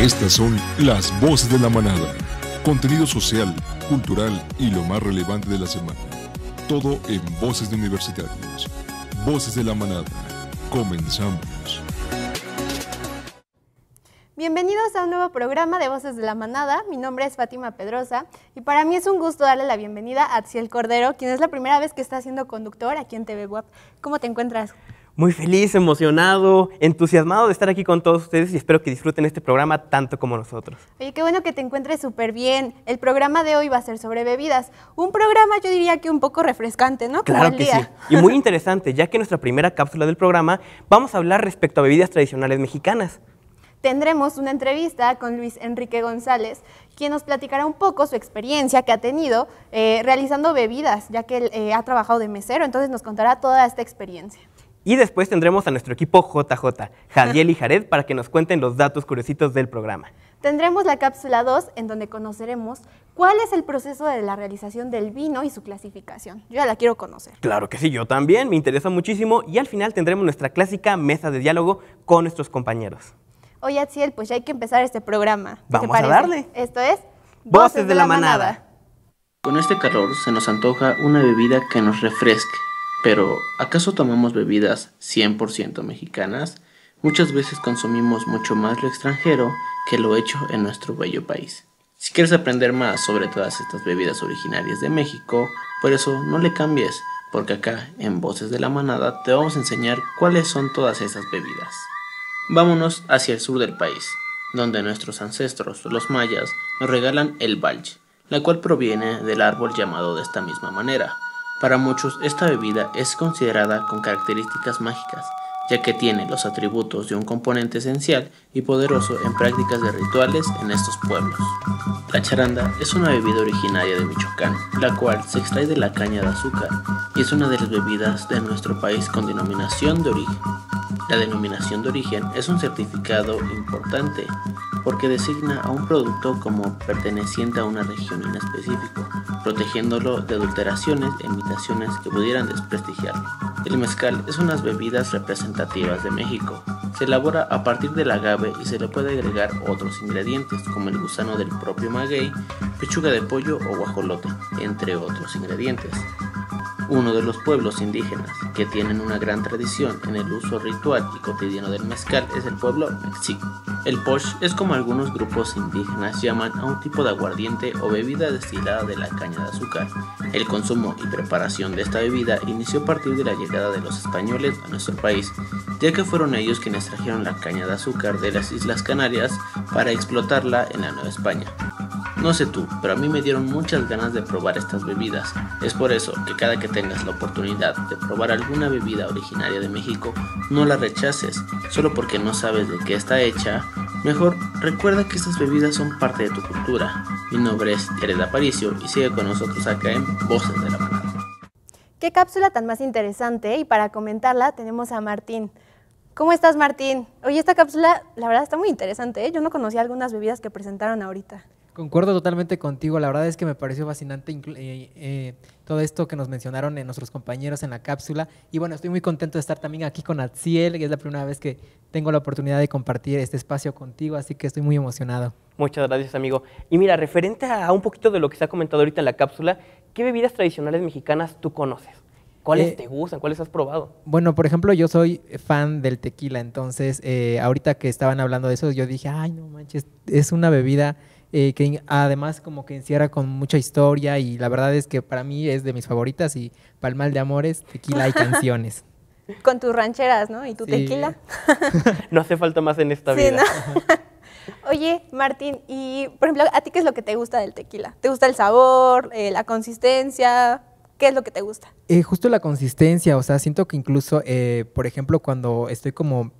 Estas son las voces de la manada. Contenido social, cultural y lo más relevante de la semana. Todo en Voces de Universitarios. Voces de la manada. Comenzamos. Bienvenidos a un nuevo programa de Voces de la Manada. Mi nombre es Fátima Pedrosa y para mí es un gusto darle la bienvenida a El Cordero, quien es la primera vez que está siendo conductor aquí en TV Guap. ¿Cómo te encuentras? muy feliz, emocionado, entusiasmado de estar aquí con todos ustedes y espero que disfruten este programa tanto como nosotros. Oye, qué bueno que te encuentres súper bien. El programa de hoy va a ser sobre bebidas. Un programa yo diría que un poco refrescante, ¿no? claro que sí. Y muy interesante, ya que nuestra primera cápsula del programa vamos a hablar respecto a bebidas tradicionales mexicanas. Tendremos una entrevista con Luis Enrique González, quien nos platicará un poco su experiencia que ha tenido eh, realizando bebidas, ya que él eh, ha trabajado de mesero, entonces nos contará toda esta experiencia. Y después tendremos a nuestro equipo JJ, Jadiel ah. y Jared, para que nos cuenten los datos curiositos del programa. Tendremos la cápsula 2, en donde conoceremos cuál es el proceso de la realización del vino y su clasificación. Yo ya la quiero conocer. Claro que sí, yo también, me interesa muchísimo. Y al final tendremos nuestra clásica mesa de diálogo con nuestros compañeros. Oye, Atziel, pues ya hay que empezar este programa. Vamos a darle. Esto es Voces, de, la, manada. Con este calor se nos antoja una bebida que nos refresque pero, ¿acaso tomamos bebidas 100% mexicanas? Muchas veces consumimos mucho más lo extranjero que lo hecho en nuestro bello país. Si quieres aprender más sobre todas estas bebidas originarias de México, por eso no le cambies, porque acá en Voces de la Manada te vamos a enseñar cuáles son todas esas bebidas. Vámonos hacia el sur del país, donde nuestros ancestros, los mayas, nos regalan el balch, la cual proviene del árbol llamado de esta misma manera, para muchos, esta bebida es considerada con características mágicas, ya que tiene los atributos de un componente esencial y poderoso en prácticas de rituales en estos pueblos. La charanda es una bebida originaria de Michoacán, la cual se extrae de la caña de azúcar y es una de las bebidas de nuestro país con denominación de origen. La denominación de origen es un certificado importante porque designa a un producto como perteneciente a una región en específico, protegiéndolo de adulteraciones e imitaciones que pudieran desprestigiarlo. El mezcal es unas bebidas representativas de México. Se elabora a partir del agave y se le puede agregar otros ingredientes como el gusano del propio maguey, pechuga de pollo o guajolote, entre otros ingredientes uno de los pueblos indígenas que tienen una gran tradición en el uso ritual y cotidiano del mezcal es el pueblo mexico. El posh es como algunos grupos indígenas llaman a un tipo de aguardiente o bebida destilada de la caña de azúcar. El consumo y preparación de esta bebida inició a partir de la llegada de los españoles a nuestro país, ya que fueron ellos quienes trajeron la caña de azúcar de las Islas Canarias para explotarla en la Nueva España. No sé tú, pero a mí me dieron muchas ganas de probar estas bebidas. Es por eso que cada que tengas la oportunidad de probar alguna bebida originaria de México, no la rechaces. Solo porque no sabes de qué está hecha, mejor recuerda que estas bebidas son parte de tu cultura. Mi nombre es Jared Aparicio y sigue con nosotros acá en Voces de la Manada. Qué cápsula tan más interesante y para comentarla tenemos a Martín. ¿Cómo estás, Martín? Oye, esta cápsula, la verdad, está muy interesante. ¿eh? Yo no conocía algunas bebidas que presentaron ahorita. Concuerdo totalmente contigo. La verdad es que me pareció fascinante eh, eh, todo esto que nos mencionaron en nuestros compañeros en la cápsula. Y bueno, estoy muy contento de estar también aquí con Aziel, que es la primera vez que tengo la oportunidad de compartir este espacio contigo, así que estoy muy emocionado. Muchas gracias, amigo. Y mira, referente a un poquito de lo que se ha comentado ahorita en la cápsula, ¿qué bebidas tradicionales mexicanas tú conoces? ¿Cuáles eh, te gustan? ¿Cuáles has probado? Bueno, por ejemplo, yo soy fan del tequila, entonces ahorita que estaban hablando de eso, yo dije, ay, no manches, es una bebida eh, que además como que encierra con mucha historia y la verdad es que para mí es de mis favoritas y mal de Amores, tequila y canciones. Con tus rancheras, ¿no? Y tu tequila. no hace falta más en esta vida. Oye, Martín, y por ejemplo, ¿a ti qué es lo que te gusta del tequila? ¿Te gusta el sabor, eh, la consistencia? ¿Qué es lo que te gusta? Eh, justo la consistencia, o sea, siento que incluso, eh, por ejemplo, cuando estoy como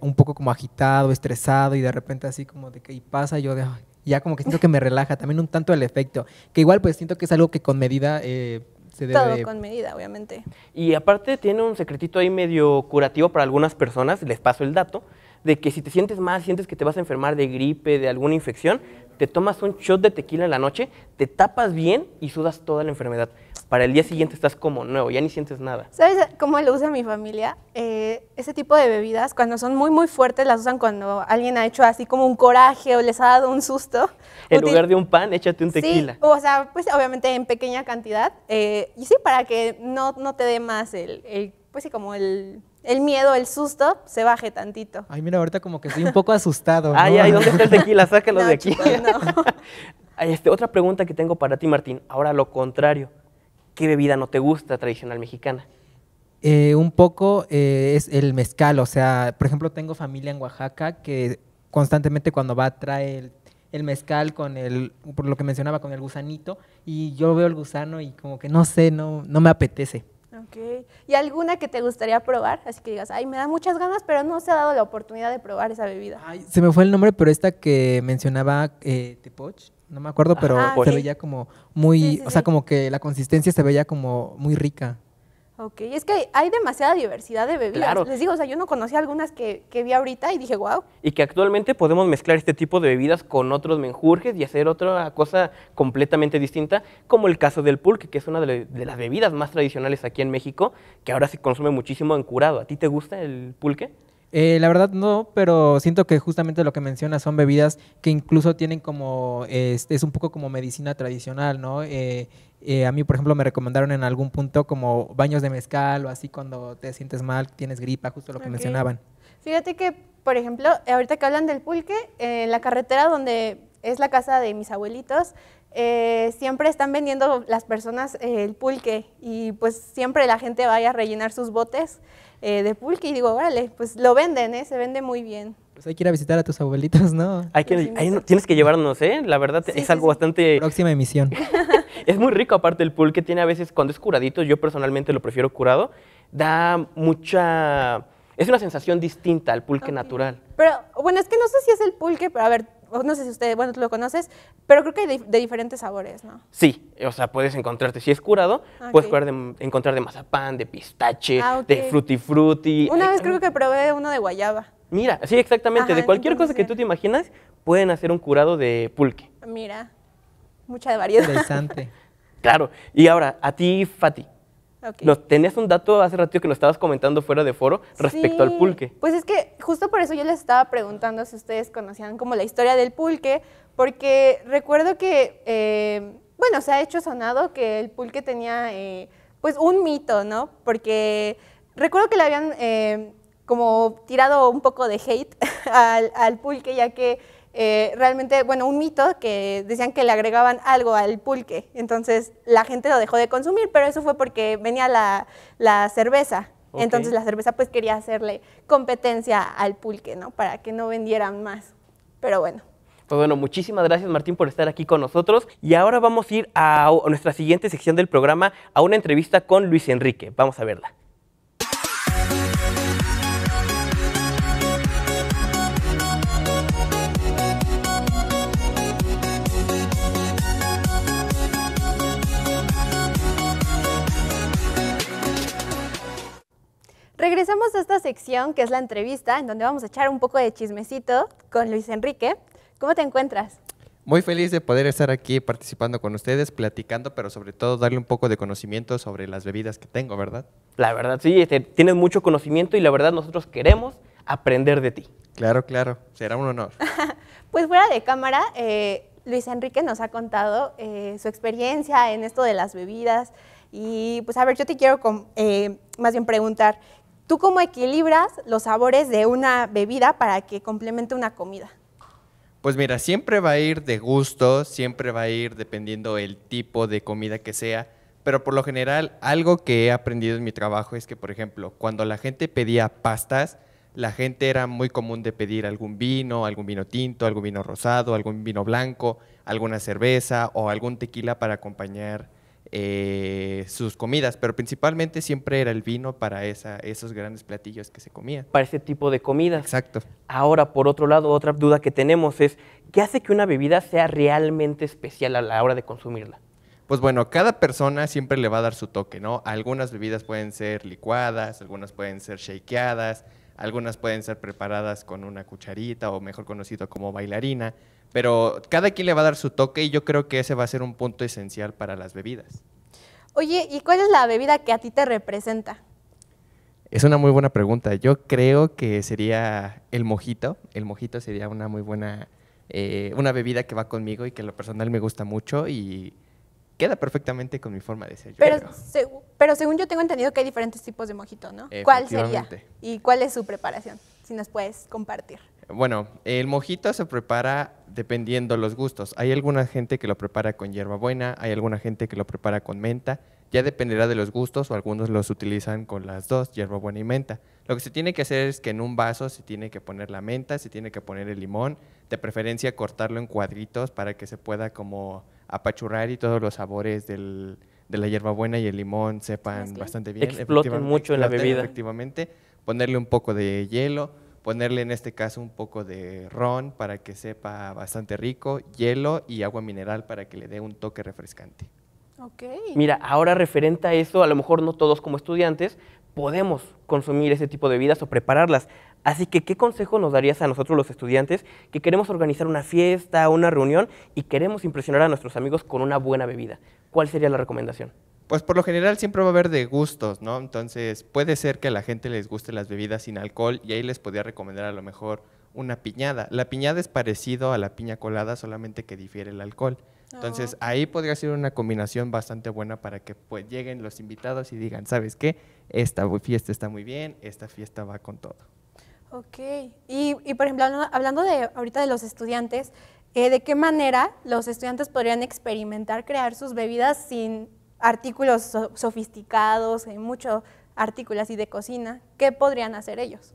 un poco como agitado, estresado y de repente así como de que pasa, yo de, ya como que siento que me relaja también un tanto el efecto, que igual pues siento que es algo que con medida eh, se debe... Todo con medida, obviamente. Y aparte tiene un secretito ahí medio curativo para algunas personas, les paso el dato, de que si te sientes mal, sientes que te vas a enfermar de gripe, de alguna infección, te tomas un shot de tequila en la noche, te tapas bien y sudas toda la enfermedad para el día siguiente estás como nuevo, ya ni sientes nada. ¿Sabes cómo lo usa mi familia? Eh, ese tipo de bebidas, cuando son muy, muy fuertes, las usan cuando alguien ha hecho así como un coraje o les ha dado un susto. En lugar de un pan, échate un tequila. o sea, pues obviamente en pequeña cantidad. Eh, y sí, para que no, no te dé más el, pues sí, como el miedo, el susto, se baje tantito. Ay, mira, ahorita como que estoy un poco asustado. Ay, ay, ¿dónde está el tequila? Sácalo de aquí. este, otra pregunta que tengo para ti, Martín. Ahora lo contrario. ¿qué bebida no te gusta tradicional mexicana? Eh, un poco eh, es el mezcal, o sea, por ejemplo, tengo familia en Oaxaca que constantemente cuando va trae el, el, mezcal con el, por lo que mencionaba, con el gusanito, y yo veo el gusano y como que no sé, no, no me apetece. Ok, ¿y alguna que te gustaría probar? Así que digas, ay, me da muchas ganas, pero no se ha dado la oportunidad de probar esa bebida. se me fue el nombre, pero esta que mencionaba eh, Tepoch, no me acuerdo, pero ah, se veía como muy, o sea, como que la consistencia se veía como muy rica. Ok, es que hay demasiada diversidad de bebidas. Les digo, o sea, yo no conocía algunas que, vi ahorita y dije, wow. Y que actualmente podemos mezclar este tipo de bebidas con otros menjurjes y hacer otra cosa completamente distinta, como el caso del pulque, que es una de, de las bebidas más tradicionales aquí en México, que ahora se consume muchísimo en curado. ¿A ti te gusta el pulque? Eh, la verdad no, pero siento que justamente lo que mencionas son bebidas que incluso tienen como, este, es, un poco como medicina tradicional, ¿no? Eh, eh, a mí, por ejemplo, me recomendaron en algún punto como baños de mezcal o así cuando te sientes mal, tienes gripa, justo lo que mencionaban. Fíjate que, por ejemplo, ahorita que hablan del pulque, en la carretera donde es la casa de mis abuelitos, siempre están vendiendo las personas el pulque y pues siempre la gente va a rellenar sus botes eh, de pulque y digo, órale, pues lo venden, ¿eh? se vende muy bien. Pues hay que ir a visitar a tus abuelitos, ¿no? Hay que, tienes que llevarnos, ¿eh? La verdad es algo bastante... Próxima emisión. es muy rico, aparte el pulque tiene a veces, cuando es curadito, yo personalmente lo prefiero curado, da mucha... Es una sensación distinta al pulque natural. Pero, bueno, es que no sé si es el pulque, pero a ver, no sé si usted, bueno, tú lo conoces, pero creo que hay de, diferentes sabores, ¿no? Sí, o sea, puedes encontrarte, si es curado, ah, puedes encontrar de mazapán, de pistache, ah, de frutti Una eh, vez creo mm. que probé uno de guayaba. Mira, sí, exactamente, de cualquier cosa que tú te imaginas, pueden hacer un curado de pulque. Mira, mucha variedad. Interesante. claro, y ahora, a ti, Fati, tenías un dato hace ratito que nos estabas comentando fuera de foro respecto al pulque. Pues es que justo por eso yo les estaba preguntando si ustedes conocían como la historia del pulque, porque recuerdo que, eh, bueno, se ha hecho sonado que el pulque tenía eh, pues un mito, ¿no? Porque recuerdo que le habían eh, como tirado un poco de hate al pulque, ya que eh, realmente, bueno, un mito que decían que le agregaban algo al pulque, entonces la gente lo dejó de consumir, pero eso fue porque venía la, cerveza, entonces la cerveza pues quería hacerle competencia al pulque, ¿no? Para que no vendieran más, pero bueno. Pues bueno, muchísimas gracias Martín por estar aquí con nosotros y ahora vamos a ir a nuestra siguiente sección del programa, a una entrevista con Luis Enrique, vamos a verla. Empezamos esta sección que es la entrevista, en donde vamos a echar un poco de chismecito con Luis Enrique. ¿Cómo te encuentras? Muy feliz de poder estar aquí participando con ustedes, platicando, pero sobre todo darle un poco de conocimiento sobre las bebidas que tengo, ¿verdad? La verdad, sí, este, tienes mucho conocimiento y la verdad nosotros queremos aprender de ti. Claro, claro, será un honor. pues fuera de cámara, eh, Luis Enrique nos ha contado eh, su experiencia en esto de las bebidas y pues a ver, yo te quiero eh, más bien preguntar, ¿Tú cómo equilibras los sabores de una bebida para que complemente una comida? Pues mira, siempre va a ir de gusto, siempre va a ir dependiendo el tipo de comida que sea, pero por lo general algo que he aprendido en mi trabajo es que, por ejemplo, cuando la gente pedía pastas, la gente era muy común de pedir algún vino, algún vino tinto, algún vino rosado, algún vino blanco, alguna cerveza o algún tequila para acompañar eh, sus comidas, pero principalmente siempre era el vino para esos grandes platillos que se comían. Para ese tipo de comida. Exacto. Ahora, por otro lado, otra duda que tenemos es, ¿qué hace que una bebida sea realmente especial a la hora de consumirla? Pues bueno, cada persona siempre le va a dar su toque, ¿no? Algunas bebidas pueden ser licuadas, algunas pueden ser shakeadas, algunas pueden ser preparadas con una cucharita o mejor conocido como bailarina. Pero cada quien le va a dar su toque y yo creo que ese va a ser un punto esencial para las bebidas. Oye, ¿y cuál es la bebida que a ti te representa? Es una muy buena pregunta. Yo creo que sería el mojito. El mojito sería una muy buena, eh, una bebida que va conmigo y que lo personal me gusta mucho y queda perfectamente con mi forma de ser. Pero, pero según yo tengo entendido que hay diferentes tipos de mojito, ¿no? ¿Cuál sería? ¿Y cuál es su preparación? Si nos puedes compartir. Bueno, el mojito se prepara dependiendo los gustos. Hay alguna gente que lo prepara con hierbabuena, hay alguna gente que lo prepara con menta. Ya dependerá de los gustos o algunos los utilizan con las dos, hierbabuena y menta. Lo que se tiene que hacer es que en un vaso se tiene que poner la menta, se tiene que poner el limón, de preferencia cortarlo en cuadritos para que se pueda como apachurrar y todos los sabores del, de la hierbabuena y el limón sepan bastante bien. Exploten mucho en la bebida. Efectivamente, ponerle un poco de hielo ponerle en este caso un poco de ron para que sepa bastante rico, hielo y agua mineral para que le dé un toque refrescante. Mira, ahora referente a eso, a lo mejor no todos como estudiantes podemos consumir ese tipo de bebidas o prepararlas. Así que, ¿qué consejo nos darías a nosotros los estudiantes que queremos organizar una fiesta, una reunión y queremos impresionar a nuestros amigos con una buena bebida? ¿Cuál sería la recomendación? pues por lo general siempre va a haber de gustos, ¿no? Entonces puede ser que a la gente les guste las bebidas sin alcohol y ahí les podría recomendar a lo mejor una piñada. La piñada es parecido a la piña colada, solamente que difiere el alcohol. Entonces ah. ahí podría ser una combinación bastante buena para que pues lleguen los invitados y digan, ¿sabes qué? Esta fiesta está muy bien, esta fiesta va con todo. Ok, y, y por ejemplo, hablando de ahorita de los estudiantes, eh, ¿de qué manera los estudiantes podrían experimentar crear sus bebidas sin artículos sofisticados, hay muchos artículos así de cocina, ¿qué podrían hacer ellos?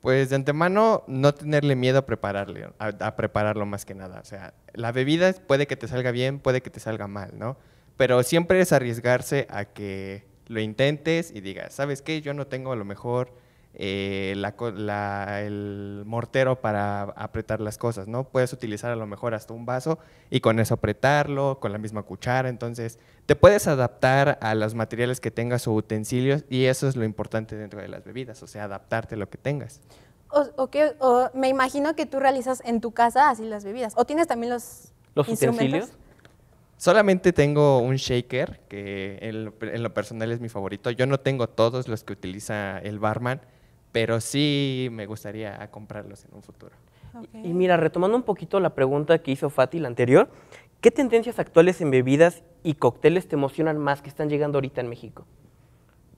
Pues de antemano, no tenerle miedo a, prepararle, a, prepararlo más que nada. O sea, la bebida puede que te salga bien, puede que te salga mal, ¿no? Pero siempre es arriesgarse a que lo intentes y digas, ¿sabes qué? Yo no tengo a lo mejor eh, el mortero para apretar las cosas, ¿no? Puedes utilizar a lo mejor hasta un vaso y con eso apretarlo, con la misma cuchara, entonces te puedes adaptar a los materiales que tengas o utensilios y eso es lo importante dentro de las bebidas, o sea, adaptarte a lo que tengas. O, que, me imagino que tú realizas en tu casa así las bebidas, o tienes también los, ¿Los utensilios. Solamente tengo un shaker, que en lo personal es mi favorito. Yo no tengo todos los que utiliza el barman, pero sí me gustaría comprarlos en un futuro. Y, mira, retomando un poquito la pregunta que hizo Fati la anterior, ¿qué tendencias actuales en bebidas y cócteles te emocionan más que están llegando ahorita en México?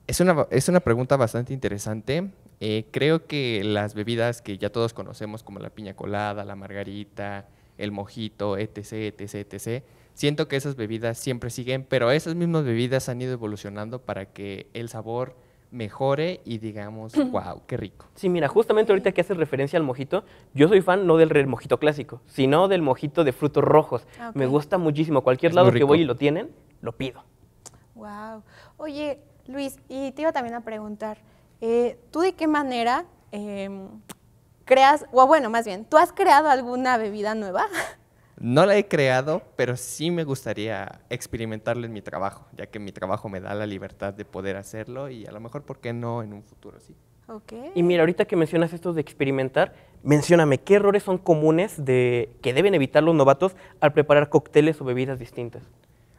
Es una, pregunta bastante interesante. Eh, creo que las bebidas que ya todos conocemos, como la piña colada, la margarita, el mojito, etc., etc., etc., siento que esas bebidas siempre siguen, pero esas mismas bebidas han ido evolucionando para que el sabor mejore y digamos, wow, qué rico. Sí, mira, justamente ahorita que haces referencia al mojito, yo soy fan no del mojito clásico, sino del mojito de frutos rojos. Ah, Me gusta muchísimo. Cualquier lado que voy y lo tienen, lo pido. Wow. Oye, Luis, y te iba también a preguntar, eh, ¿tú de qué manera em, creas, o bueno, más bien, ¿tú has creado alguna bebida nueva? No la he creado, pero sí me gustaría experimentarla en mi trabajo, ya que mi trabajo me da la libertad de poder hacerlo y a lo mejor, ¿por qué no en un futuro? Sí. Y mira, ahorita que mencionas esto de experimentar, mencióname qué errores son comunes de, que deben evitar los novatos al preparar cócteles o bebidas distintas.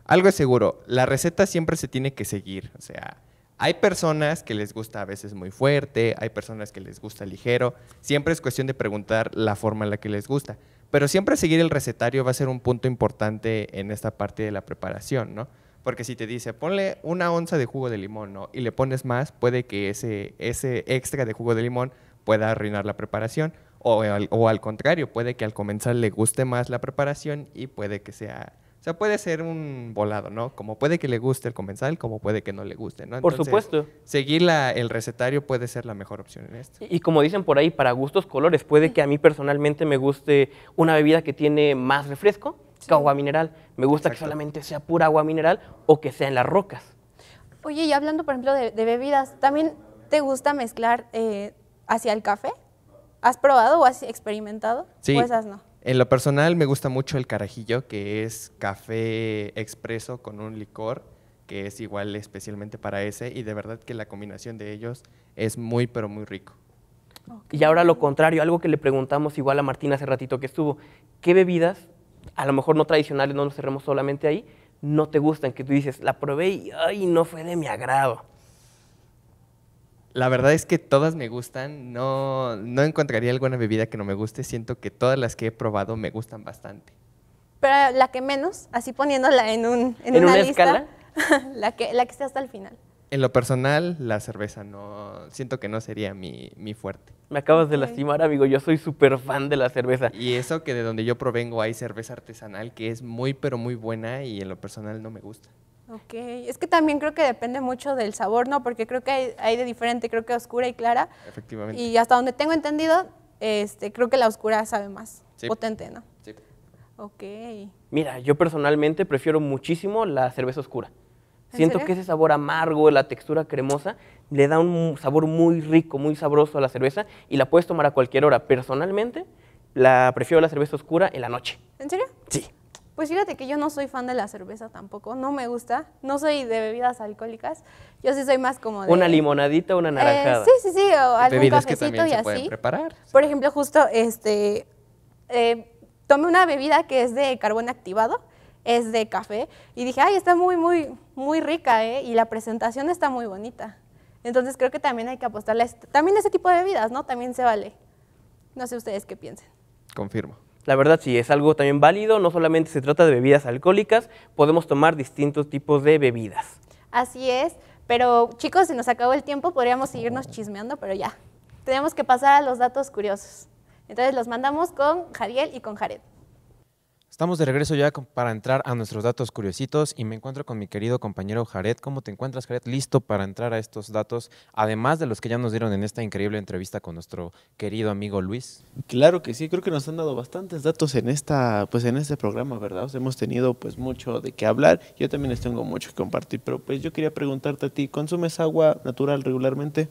Algo es seguro, la receta siempre se tiene que seguir. O sea, hay personas que les gusta a veces muy fuerte, hay personas que les gusta ligero. Siempre es cuestión de preguntar la forma en la que les gusta. Pero siempre seguir el recetario va a ser un punto importante en esta parte de la preparación, ¿no? Porque si te dice, ponle una onza de jugo de limón, Y le pones más, puede que ese, ese extra de jugo de limón pueda arruinar la preparación. O al, o al contrario, puede que al comenzar le guste más la preparación y puede que sea o sea, puede ser un volado, ¿no? Como puede que le guste el comensal, como puede que no le guste, ¿no? por supuesto. Seguir la, el recetario puede ser la mejor opción en esto. Y, como dicen por ahí, para gustos, colores. Puede que a mí personalmente me guste una bebida que tiene más refresco que agua mineral. Me gusta que solamente sea pura agua mineral o que sea en las rocas. Oye, y hablando, por ejemplo, de, bebidas, ¿también te gusta mezclar eh, hacia el café? ¿Has probado o has experimentado? Sí. O esas no. En lo personal me gusta mucho el carajillo, que es café expreso con un licor, que es igual especialmente para ese, y de verdad que la combinación de ellos es muy, pero muy rico. Y ahora lo contrario, algo que le preguntamos igual a Martín hace ratito que estuvo, ¿qué bebidas, a lo mejor no tradicionales, no nos cerremos solamente ahí, no te gustan, que tú dices, la probé y ay, no fue de mi agrado? La verdad es que todas me gustan, no, encontraría alguna bebida que no me guste, siento que todas las que he probado me gustan bastante. Pero la que menos, así poniéndola en, un, en, una, escala? la, que, esté hasta el final. En lo personal, la cerveza no, siento que no sería mi, mi fuerte. Me acabas de lastimar, amigo, yo soy súper fan de la cerveza. Y eso que de donde yo provengo hay cerveza artesanal que es muy, pero muy buena y en lo personal no me gusta. Ok, es que también creo que depende mucho del sabor, ¿no? Porque creo que hay, de diferente, creo que oscura y clara. Efectivamente. Y hasta donde tengo entendido, este, creo que la oscura sabe más potente, ¿no? Sí. Ok. Mira, yo personalmente prefiero muchísimo la cerveza oscura. Siento que ese sabor amargo, la textura cremosa, le da un sabor muy rico, muy sabroso a la cerveza y la puedes tomar a cualquier hora. Personalmente, la prefiero la cerveza oscura en la noche. ¿En serio? Sí. Pues fíjate que yo no soy fan de la cerveza tampoco, no me gusta, no soy de bebidas alcohólicas, yo sí soy más como de... Una limonadita, una eh, naranjada. sí, sí, sí, o algún bebidas que y preparar. Por ejemplo, justo este, eh, tomé una bebida que es de carbón activado, es de café, y dije, ay, está muy, muy, muy rica, ¿eh? Y la presentación está muy bonita. Entonces creo que también hay que apostarle a este, también ese tipo de bebidas, ¿no? También se vale. No sé ustedes qué piensen. Confirmo. La verdad sí, es algo también válido, no solamente se trata de bebidas alcohólicas, podemos tomar distintos tipos de bebidas. Así es, pero chicos, si nos acabó el tiempo, podríamos seguirnos chismeando, pero ya. Tenemos que pasar a los datos curiosos. Entonces los mandamos con Jariel y con Jared. Estamos de regreso ya para entrar a nuestros datos curiositos y me encuentro con mi querido compañero Jared. ¿Cómo te encuentras, Jared? Listo para entrar a estos datos, además de los que ya nos dieron en esta increíble entrevista con nuestro querido amigo Luis. Claro que sí, creo que nos han dado bastantes datos en esta, pues en este programa, ¿verdad? hemos tenido pues mucho de qué hablar. Yo también les tengo mucho que compartir, pero pues yo quería preguntarte a ti, ¿consumes agua natural regularmente?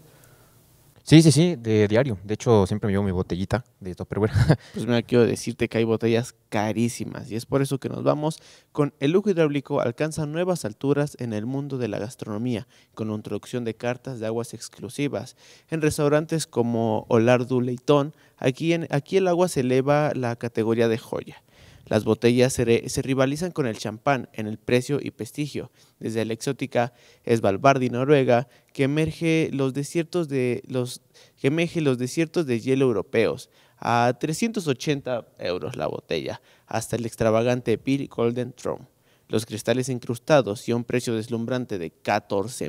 Sí, sí, sí, de diario. De hecho, siempre me llevo mi botellita de bueno pues me quiero decirte que hay botellas carísimas y es por eso que nos vamos con el lujo hidráulico alcanza nuevas alturas en el mundo de la gastronomía, con la introducción de cartas de aguas exclusivas. En restaurantes como Olardo Leitón, aquí, en, aquí el agua se eleva la categoría de joya las botellas se, rivalizan con el champán en el precio y prestigio, desde la exótica Svalbardi Noruega, que emerge los desiertos de, los, que los desiertos de hielo europeos, a 380 euros la botella, hasta el extravagante Beer Golden Throne los cristales incrustados y un precio deslumbrante de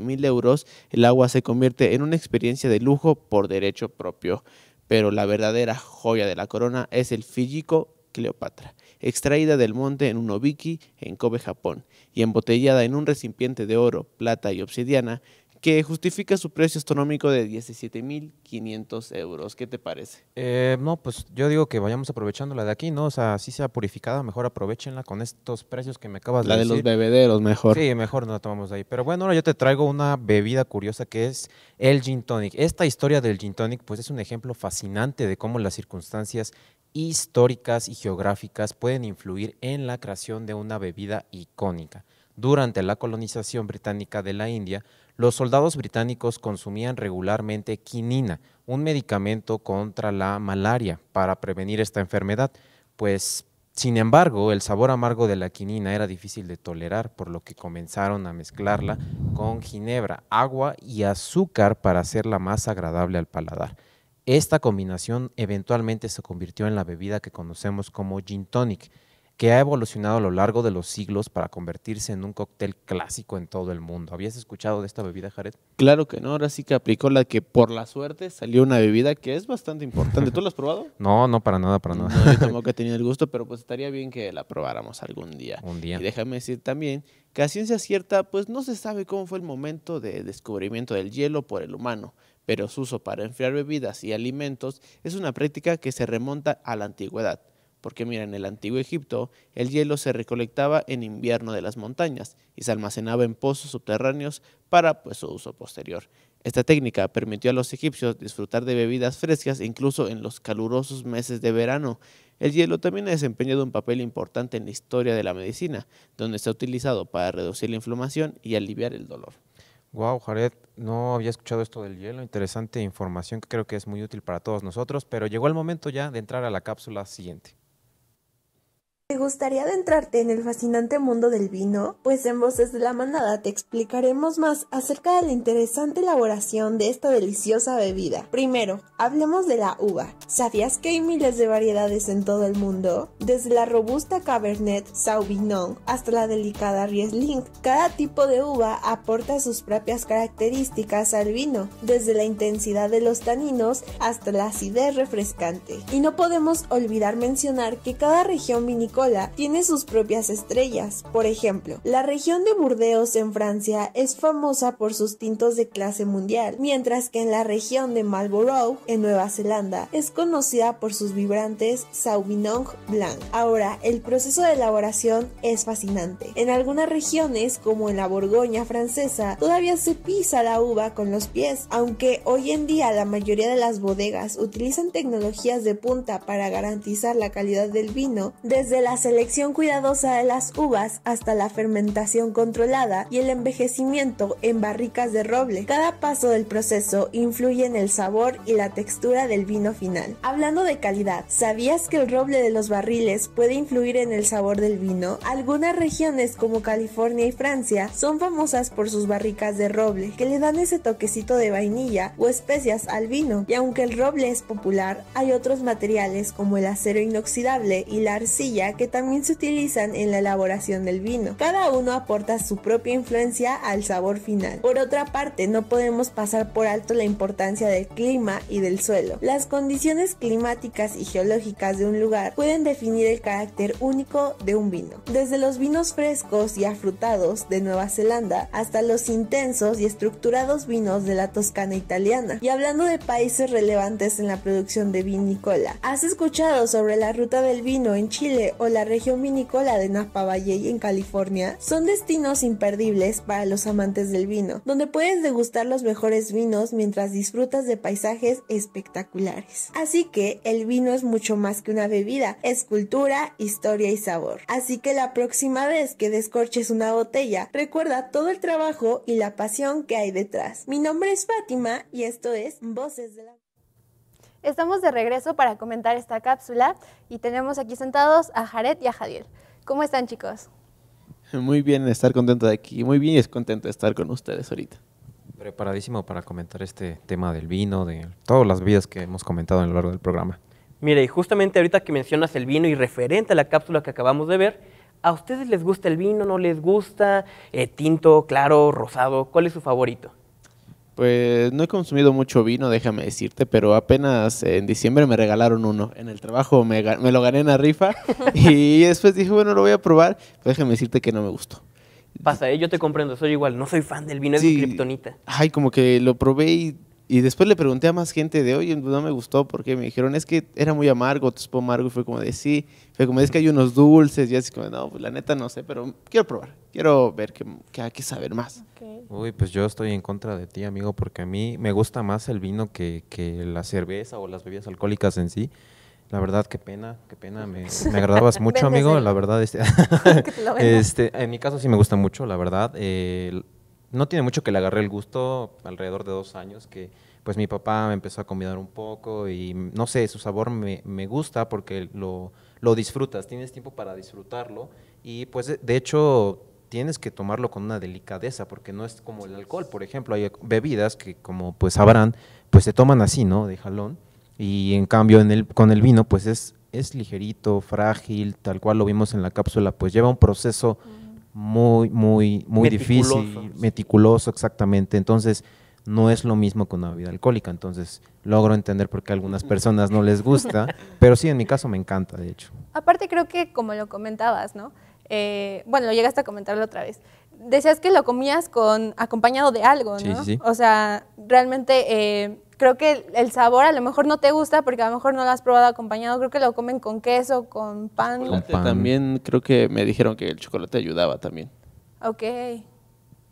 mil euros, el agua se convierte en una experiencia de lujo por derecho propio. Pero la verdadera joya de la corona es el Fíjico Cleopatra, extraída del monte en un obiki en Kobe, Japón, y embotellada en un recipiente de oro, plata y obsidiana, que justifica su precio astronómico de 17.500 euros. ¿Qué te parece? Eh, no, pues yo digo que vayamos aprovechándola de aquí, ¿no? O sea, si sea purificada, mejor aprovechenla con estos precios que me acabas de, decir. La de los bebederos, mejor. Sí, mejor no la tomamos de ahí. Pero bueno, ahora yo te traigo una bebida curiosa que es el gin tonic. Esta historia del gin tonic, pues es un ejemplo fascinante de cómo las circunstancias históricas y geográficas pueden influir en la creación de una bebida icónica. Durante la colonización británica de la India, los soldados británicos consumían regularmente quinina, un medicamento contra la malaria, para prevenir esta enfermedad, pues sin embargo, el sabor amargo de la quinina era difícil de tolerar, por lo que comenzaron a mezclarla con ginebra, agua y azúcar para hacerla más agradable al paladar. Esta combinación eventualmente se convirtió en la bebida que conocemos como gin tonic, que ha evolucionado a lo largo de los siglos para convertirse en un cóctel clásico en todo el mundo. ¿Habías escuchado de esta bebida, Jared? Claro que no, ahora sí que aplicó la que por la suerte salió una bebida que es bastante importante. ¿Tú la has probado? no, no para nada, para nada. No, yo tampoco he tenido el gusto, pero pues estaría bien que la probáramos algún día. Un día. Y déjame decir también que a ciencia cierta, pues no se sabe cómo fue el momento de descubrimiento del hielo por el humano pero su uso para enfriar bebidas y alimentos es una práctica que se remonta a la antigüedad, porque mira, en el antiguo Egipto el hielo se recolectaba en invierno de las montañas y se almacenaba en pozos subterráneos para pues, su uso posterior. Esta técnica permitió a los egipcios disfrutar de bebidas frescas incluso en los calurosos meses de verano. El hielo también ha desempeñado un papel importante en la historia de la medicina, donde se ha utilizado para reducir la inflamación y aliviar el dolor. Wow, Jared, no había escuchado esto del hielo. Interesante información que creo que es muy útil para todos nosotros, pero llegó el momento ya de entrar a la cápsula siguiente. ¿Te gustaría adentrarte en el fascinante mundo del vino? Pues en Voces de la Manada te explicaremos más acerca de la interesante elaboración de esta deliciosa bebida. Primero, hablemos de la uva. ¿Sabías que hay miles de variedades en todo el mundo? Desde la robusta Cabernet Sauvignon hasta la delicada Riesling, cada tipo de uva aporta sus propias características al vino, desde la intensidad de los taninos hasta la acidez refrescante. Y no podemos olvidar mencionar que cada región vinícola tiene sus propias estrellas. Por ejemplo, la región de Burdeos en Francia es famosa por sus tintos de clase mundial, mientras que en la región de Marlborough en Nueva Zelanda es conocida por sus vibrantes Sauvignon Blanc. Ahora, el proceso de elaboración es fascinante. En algunas regiones, como en la Borgoña francesa, todavía se pisa la uva con los pies, aunque hoy en día la mayoría de las bodegas utilizan tecnologías de punta para garantizar la calidad del vino desde la la selección cuidadosa de las uvas hasta la fermentación controlada y el envejecimiento en barricas de roble. Cada paso del proceso influye en el sabor y la textura del vino final. Hablando de calidad, ¿sabías que el roble de los barriles puede influir en el sabor del vino? Algunas regiones como California y Francia son famosas por sus barricas de roble que le dan ese toquecito de vainilla o especias al vino. Y aunque el roble es popular, hay otros materiales como el acero inoxidable y la arcilla que también se utilizan en la elaboración del vino. Cada uno aporta su propia influencia al sabor final. Por otra parte, no podemos pasar por alto la importancia del clima y del suelo. Las condiciones climáticas y geológicas de un lugar pueden definir el carácter único de un vino. Desde los vinos frescos y afrutados de Nueva Zelanda hasta los intensos y estructurados vinos de la Toscana italiana. Y hablando de países relevantes en la producción de Nicola... ¿has escuchado sobre la ruta del vino en Chile o la región vinícola de Napa Valley en California son destinos imperdibles para los amantes del vino, donde puedes degustar los mejores vinos mientras disfrutas de paisajes espectaculares. Así que el vino es mucho más que una bebida, es cultura, historia y sabor. Así que la próxima vez que descorches una botella, recuerda todo el trabajo y la pasión que hay detrás. Mi nombre es Fátima y esto es Voces de la Estamos de regreso para comentar esta cápsula y tenemos aquí sentados a Jared y a Jadiel. ¿Cómo están chicos? Muy bien estar contento de aquí, muy bien y es contento de estar con ustedes ahorita. Preparadísimo para comentar este tema del vino, de todas las vidas que hemos comentado a lo largo del programa. Mire, y justamente ahorita que mencionas el vino y referente a la cápsula que acabamos de ver, ¿a ustedes les gusta el vino? ¿No les gusta? Eh, ¿Tinto, claro, rosado? ¿Cuál es su favorito? Pues no he consumido mucho vino, déjame decirte, pero apenas en diciembre me regalaron uno. En el trabajo me, lo gané en la rifa y después dije, bueno, lo voy a probar, déjame decirte que no me gustó. Pasa, ¿eh? yo te comprendo, soy igual, no soy fan del vino, de kryptonita. Ay, como que lo probé y, después le pregunté a más gente de, hoy oye, no me gustó porque me dijeron, es que era muy amargo, te amargo y fue como de, sí, como es que hay unos dulces y así como, no, pues la neta no sé, pero quiero probar, quiero ver que, hay que saber más. Uy, pues yo estoy en contra de ti, amigo, porque a mí me gusta más el vino que, la cerveza o las bebidas alcohólicas en sí. La verdad, qué pena, qué pena, me, me agradabas mucho, amigo, la verdad. Este, este, en mi caso sí me gusta mucho, la verdad no tiene mucho que le agarre el gusto, alrededor de dos años, que pues mi papá me empezó a convidar un poco y no sé, su sabor me, gusta porque lo, lo, disfrutas, tienes tiempo para disfrutarlo y pues de hecho tienes que tomarlo con una delicadeza porque no es como el alcohol, por ejemplo, hay bebidas que como pues sabrán, pues se toman así, ¿no? De jalón y en cambio en el, con el vino pues es, es ligerito, frágil, tal cual lo vimos en la cápsula, pues lleva un proceso muy, muy, muy difícil, meticuloso, exactamente. Entonces, no es lo mismo que una vida alcohólica. Entonces, logro entender por qué a algunas personas no les gusta, pero sí, en mi caso me encanta, de hecho. Aparte, creo que como lo comentabas, ¿no? Eh, bueno, lo llegaste a comentarlo otra vez. Decías que lo comías con acompañado de algo, ¿no? O sea, realmente eh, creo que el sabor a lo mejor no te gusta porque a lo mejor no lo has probado acompañado. Creo que lo comen con queso, con pan. También creo que me dijeron que el chocolate ayudaba también. Ok.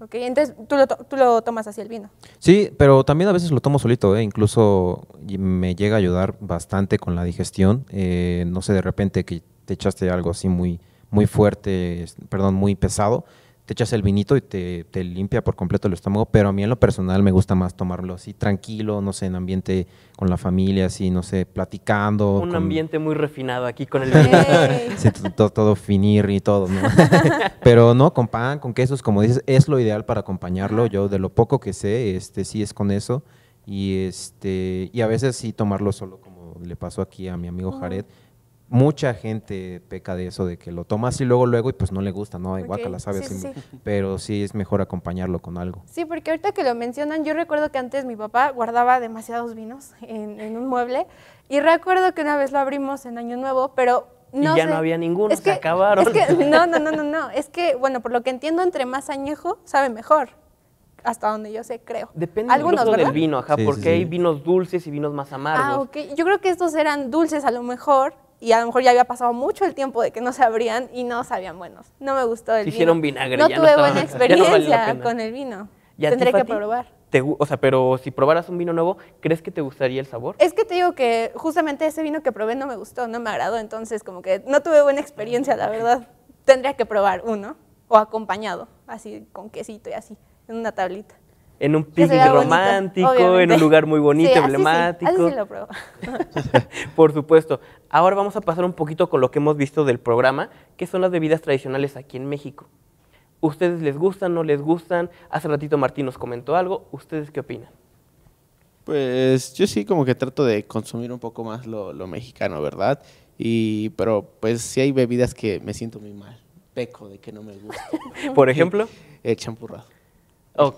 Ok, entonces ¿tú lo, tú lo, tomas así el vino. Sí, pero también a veces lo tomo solito, ¿eh? incluso me llega a ayudar bastante con la digestión. Eh, no sé, de repente que te echaste algo así muy, muy fuerte, perdón, muy pesado, te echas el vinito y te, te, limpia por completo el estómago, pero a mí en lo personal me gusta más tomarlo así tranquilo, no sé, en ambiente con la familia, así, no sé, platicando. Un ambiente muy refinado aquí con el vinito. sí, todo, finir y todo, ¿no? pero no, con pan, con quesos, como dices, es lo ideal para acompañarlo. Yo de lo poco que sé, este, sí es con eso. Y, este, y a veces sí tomarlo solo, como le pasó aquí a mi amigo Jared mucha gente peca de eso, de que lo tomas y luego, luego y pues no le gusta, ¿no? Ay, la sabe Pero sí es mejor acompañarlo con algo. Sí, porque ahorita que lo mencionan, yo recuerdo que antes mi papá guardaba demasiados vinos en, un mueble y recuerdo que una vez lo abrimos en Año Nuevo, pero no. Y ya no había ninguno, que, acabaron. no, no, no, no, no. Es que, bueno, por lo que entiendo, entre más añejo, sabe mejor hasta donde yo sé, creo. Depende Algunos, del, vino, ajá, porque hay vinos dulces y vinos más ah, amargos. Ah, ok. Yo creo que estos eran dulces a lo mejor y a lo mejor ya había pasado mucho el tiempo de que no se abrían y no sabían buenos. No me gustó el hicieron vino. vinagre. No tuve buena experiencia con el vino. Tendré que probar. o sea, pero si probaras un vino nuevo, ¿crees que te gustaría el sabor? Es que te digo que justamente ese vino que probé no me gustó, no me agradó, entonces como que no tuve buena experiencia, la verdad. Tendría que probar uno o acompañado, así con quesito y así, en una tablita en un picnic romántico, en un lugar muy bonito, emblemático. Sí, así sí lo Por supuesto. Ahora vamos a pasar un poquito con lo que hemos visto del programa, que son las bebidas tradicionales aquí en México. ¿Ustedes les gustan, no les gustan? Hace ratito Martín nos comentó algo. ¿Ustedes qué opinan? Pues yo sí como que trato de consumir un poco más lo, mexicano, ¿verdad? Y, pero pues sí hay bebidas que me siento muy mal. Peco de que no me gusta. ¿Por ejemplo? El champurrado.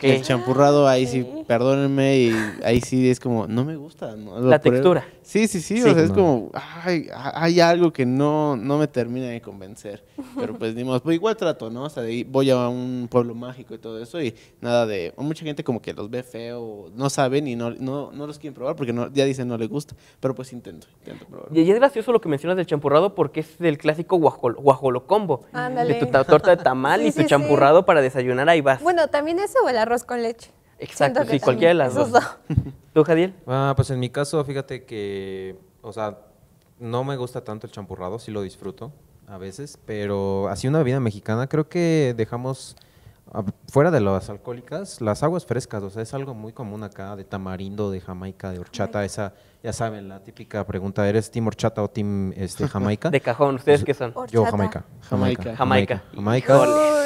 El champurrado, ahí sí, perdónenme, y ahí sí es como, no me gusta. la textura. Sí, sí, sí, o sea, es como, hay algo que no, no me termina de convencer. Pero pues ni modo, pues igual trato, ¿no? O voy a un pueblo mágico y todo eso, y nada de, mucha gente como que los ve feo, no saben y no, no, los quieren probar porque ya dicen no les gusta, pero pues intento, intento probar. Y es gracioso lo que mencionas del champurrado porque es del clásico guajolocombo, guajolo De tu torta de tamal y tu champurrado para desayunar, ahí vas. Bueno, también eso el arroz con leche. Exacto, sí, cualquiera de las dos. ¿Tú, Jadiel? Ah, pues en mi caso, fíjate que, o sea, no me gusta tanto el champurrado, sí lo disfruto a veces, pero así una bebida mexicana, creo que dejamos fuera de las alcohólicas, las aguas frescas, o sea, es algo muy común acá de tamarindo, de Jamaica, de horchata, esa, ya saben, la típica pregunta, ¿eres team horchata o team este, Jamaica? De cajón, ¿ustedes pues, qué son? Yo, Jamaica. Jamaica. Jamaica. Jamaica.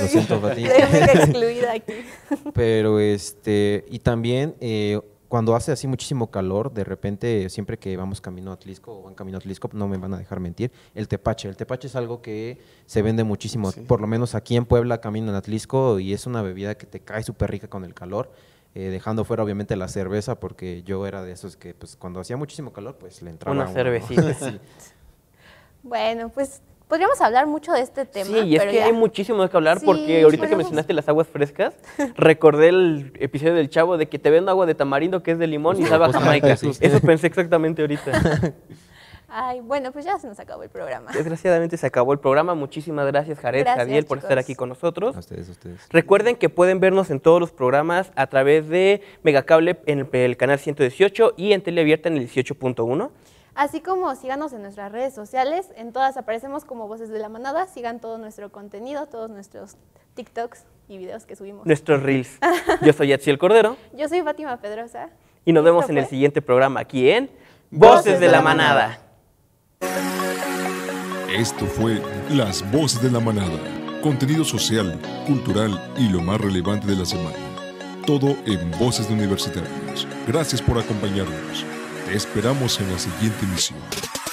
Lo siento, excluida aquí. Pero, este, y también... Eh, cuando hace así muchísimo calor, de repente, siempre que vamos camino a Atlisco o van camino a Atlisco, no me van a dejar mentir, el tepache. El tepache es algo que se vende muchísimo, por lo menos aquí en Puebla camino en Atlisco y es una bebida que te cae súper rica con el calor. Eh, dejando fuera obviamente la cerveza, porque yo era de esos que pues cuando hacía muchísimo calor, pues le entraba una, cervecita. sí. Bueno, pues Podríamos hablar mucho de este tema. Sí, y es que hay muchísimo que hablar porque ahorita que mencionaste las aguas frescas, recordé el episodio del chavo de que te vendo agua de tamarindo que es de limón y sabe Jamaica. Eso pensé exactamente ahorita. Ay, bueno, pues ya se nos acabó el programa. Desgraciadamente se acabó el programa. Muchísimas gracias, Jared, gracias, por estar aquí con nosotros. A ustedes, a ustedes. Recuerden que pueden vernos en todos los programas a través de Megacable en el, el canal 118 y en Teleabierta en el 18.1. Así como síganos en nuestras redes sociales, en todas aparecemos como Voces de la Manada, sigan todo nuestro contenido, todos nuestros TikToks y videos que subimos. Nuestros reels. Yo soy El Cordero. Yo soy Fátima Pedrosa. Y nos vemos en el siguiente programa aquí en Voces, de, la Manada. Esto fue Las Voces de la Manada, contenido social, cultural y lo más relevante de la semana. Todo en Voces de Universitarios. Gracias por acompañarnos esperamos en la siguiente misión.